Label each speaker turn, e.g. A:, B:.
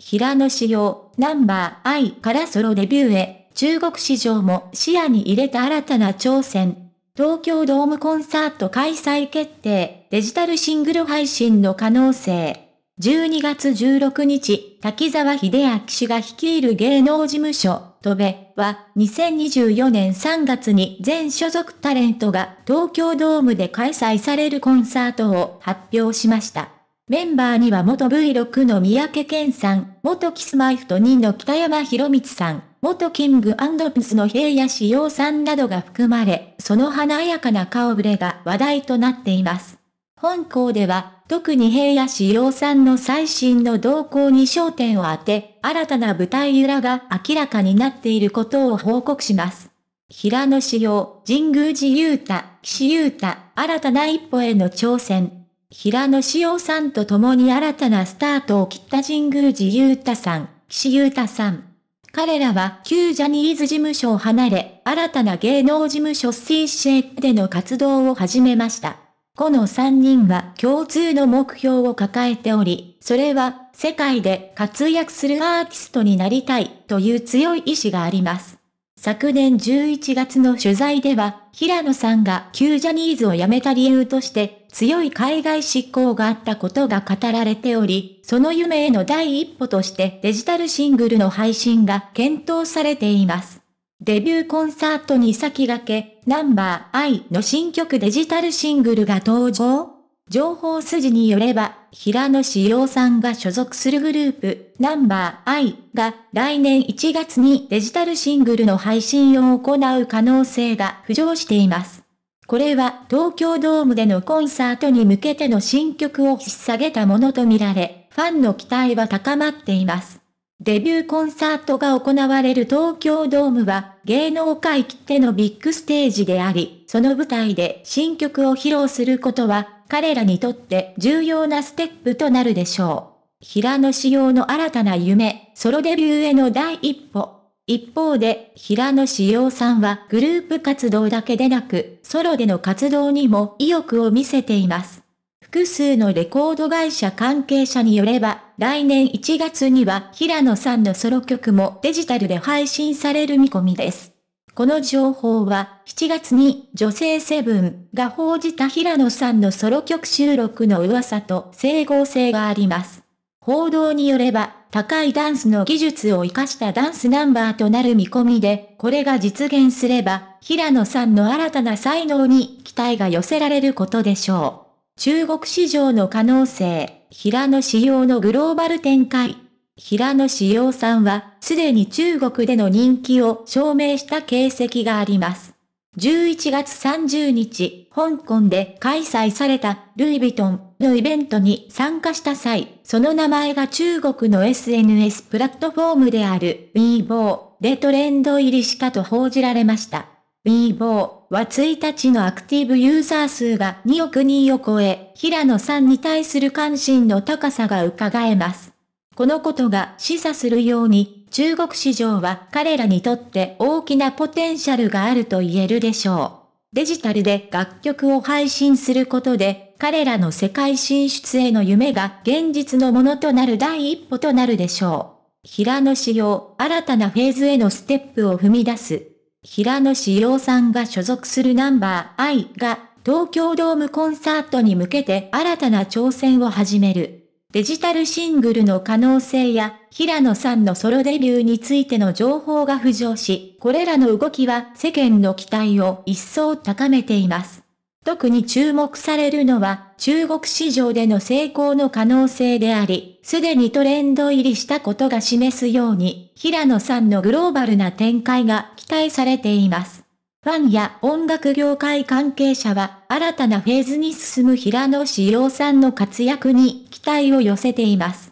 A: 平野紫耀、ナンバー I からソロデビューへ、中国市場も視野に入れた新たな挑戦。東京ドームコンサート開催決定、デジタルシングル配信の可能性。12月16日、滝沢秀明氏が率いる芸能事務所、とべは、2024年3月に全所属タレントが東京ドームで開催されるコンサートを発表しました。メンバーには元 V6 の三宅健さん、元キスマイフト2の北山博光さん、元キングピスの平野志陽さんなどが含まれ、その華やかな顔ぶれが話題となっています。本校では、特に平野志陽さんの最新の動向に焦点を当て、新たな舞台裏が明らかになっていることを報告します。平野志陽、神宮寺勇太、岸優太、新たな一歩への挑戦、平野紫耀さんと共に新たなスタートを切った神宮寺勇太さん、岸優太さん。彼らは旧ジャニーズ事務所を離れ、新たな芸能事務所 CC での活動を始めました。この3人は共通の目標を抱えており、それは世界で活躍するアーティストになりたいという強い意志があります。昨年11月の取材では、平野さんが旧ジャニーズを辞めた理由として、強い海外執行があったことが語られており、その夢への第一歩としてデジタルシングルの配信が検討されています。デビューコンサートに先駆け、ナンバー I の新曲デジタルシングルが登場情報筋によれば、平野志陽さんが所属するグループ、ナンバー I が来年1月にデジタルシングルの配信を行う可能性が浮上しています。これは東京ドームでのコンサートに向けての新曲を引っ提げたものとみられ、ファンの期待は高まっています。デビューコンサートが行われる東京ドームは芸能界きってのビッグステージであり、その舞台で新曲を披露することは彼らにとって重要なステップとなるでしょう。平野紫耀の新たな夢、ソロデビューへの第一歩。一方で、平野紫耀さんはグループ活動だけでなく、ソロでの活動にも意欲を見せています。複数のレコード会社関係者によれば、来年1月には平野さんのソロ曲もデジタルで配信される見込みです。この情報は、7月に女性セブンが報じた平野さんのソロ曲収録の噂と整合性があります。報道によれば、高いダンスの技術を活かしたダンスナンバーとなる見込みで、これが実現すれば、平野さんの新たな才能に期待が寄せられることでしょう。中国市場の可能性、平野仕様のグローバル展開。平野仕様さんは、すでに中国での人気を証明した形跡があります。11月30日、香港で開催されたルイ・ヴィトンのイベントに参加した際、その名前が中国の SNS プラットフォームであるウィー b o でトレンド入りしたと報じられました。ウィーボーは1日のアクティブユーザー数が2億人を超え、平野さんに対する関心の高さが伺えます。このことが示唆するように、中国市場は彼らにとって大きなポテンシャルがあると言えるでしょう。デジタルで楽曲を配信することで、彼らの世界進出への夢が現実のものとなる第一歩となるでしょう。平野仕様、新たなフェーズへのステップを踏み出す。平野志陽さんが所属するナンバー I が、東京ドームコンサートに向けて新たな挑戦を始める。デジタルシングルの可能性や、平野さんのソロデビューについての情報が浮上し、これらの動きは世間の期待を一層高めています。特に注目されるのは、中国市場での成功の可能性であり、すでにトレンド入りしたことが示すように、平野さんのグローバルな展開が期待されています。ファンや音楽業界関係者は、新たなフェーズに進む平野志陽さんの活躍に期待を寄せています。